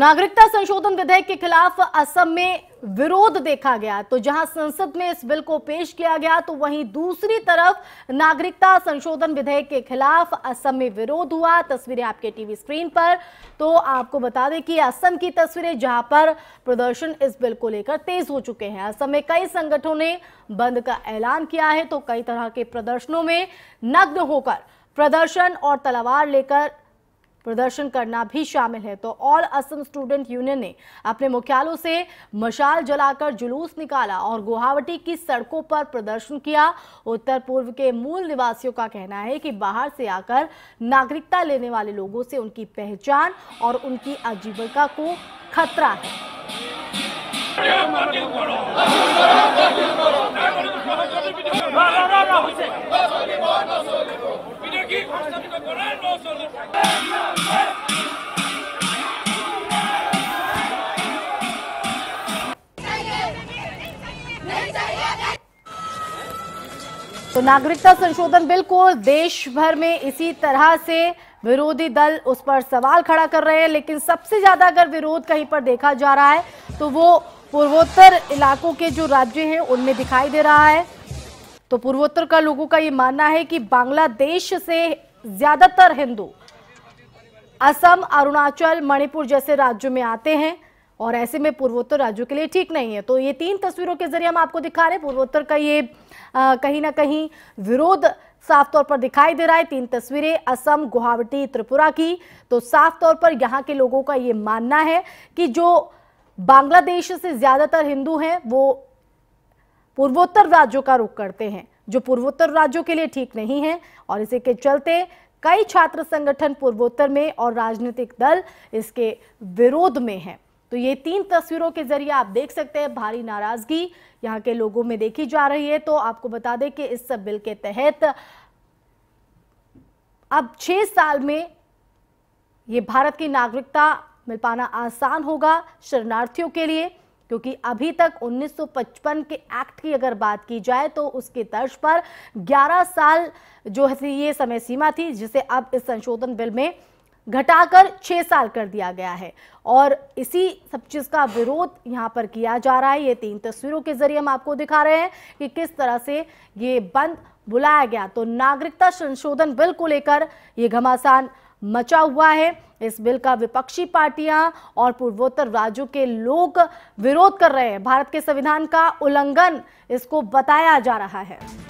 नागरिकता संशोधन विधेयक के खिलाफ असम में विरोध देखा गया तो जहां संसद में इस बिल को पेश किया गया तो वहीं दूसरी तरफ नागरिकता संशोधन विधेयक के खिलाफ असम में विरोध हुआ तस्वीरें आपके टीवी स्क्रीन पर तो आपको बता दें कि असम की तस्वीरें जहां पर प्रदर्शन इस बिल को लेकर तेज हो चुके हैं असम में कई संगठनों ने बंद का ऐलान किया है तो कई तरह के प्रदर्शनों में नग्न होकर प्रदर्शन और तलवार लेकर प्रदर्शन करना भी शामिल है तो ऑल असम स्टूडेंट यूनियन ने अपने मुख्यालयों से मशाल जलाकर जुलूस निकाला और गुवाहाटी की सड़कों पर प्रदर्शन किया उत्तर पूर्व के मूल निवासियों का कहना है कि बाहर से आकर नागरिकता लेने वाले लोगों से उनकी पहचान और उनकी आजीविका को खतरा है तो नागरिकता संशोधन बिल को देश भर में इसी तरह से विरोधी दल उस पर सवाल खड़ा कर रहे हैं लेकिन सबसे ज्यादा अगर विरोध कहीं पर देखा जा रहा है तो वो पूर्वोत्तर इलाकों के जो राज्य हैं उनमें दिखाई दे रहा है तो पूर्वोत्तर का लोगों का ये मानना है कि बांग्लादेश से ज्यादातर हिंदू असम अरुणाचल मणिपुर जैसे राज्यों में आते हैं और ऐसे में पूर्वोत्तर राज्यों के लिए ठीक नहीं है तो ये तीन तस्वीरों के जरिए हम आपको दिखा रहे हैं पूर्वोत्तर का ये आ, कहीं ना कहीं विरोध साफ तौर पर दिखाई दे रहा है तीन तस्वीरें असम गुवाहाटी त्रिपुरा की तो साफ तौर पर यहाँ के लोगों का ये मानना है कि जो बांग्लादेश से ज़्यादातर हिंदू हैं वो पूर्वोत्तर राज्यों का रुख करते हैं जो पूर्वोत्तर राज्यों के लिए ठीक नहीं है और इसी के चलते कई छात्र संगठन पूर्वोत्तर में और राजनीतिक दल इसके विरोध में हैं तो ये तीन तस्वीरों के जरिए आप देख सकते हैं भारी नाराजगी यहाँ के लोगों में देखी जा रही है तो आपको बता दें कि इस बिल के तहत अब छह साल में ये भारत की नागरिकता मिल पाना आसान होगा शरणार्थियों के लिए क्योंकि अभी तक 1955 के एक्ट की अगर बात की जाए तो उसके तर्ज पर 11 साल जो है ये समय सीमा थी जिसे अब इस संशोधन बिल में घटाकर छह साल कर दिया गया है और इसी सब चीज़ का विरोध यहां पर किया जा रहा है ये तीन तस्वीरों के जरिए हम आपको दिखा रहे हैं कि किस तरह से ये बंद बुलाया गया तो नागरिकता संशोधन बिल को लेकर ये घमासान मचा हुआ है इस बिल का विपक्षी पार्टियां और पूर्वोत्तर राज्यों के लोग विरोध कर रहे हैं भारत के संविधान का उल्लंघन इसको बताया जा रहा है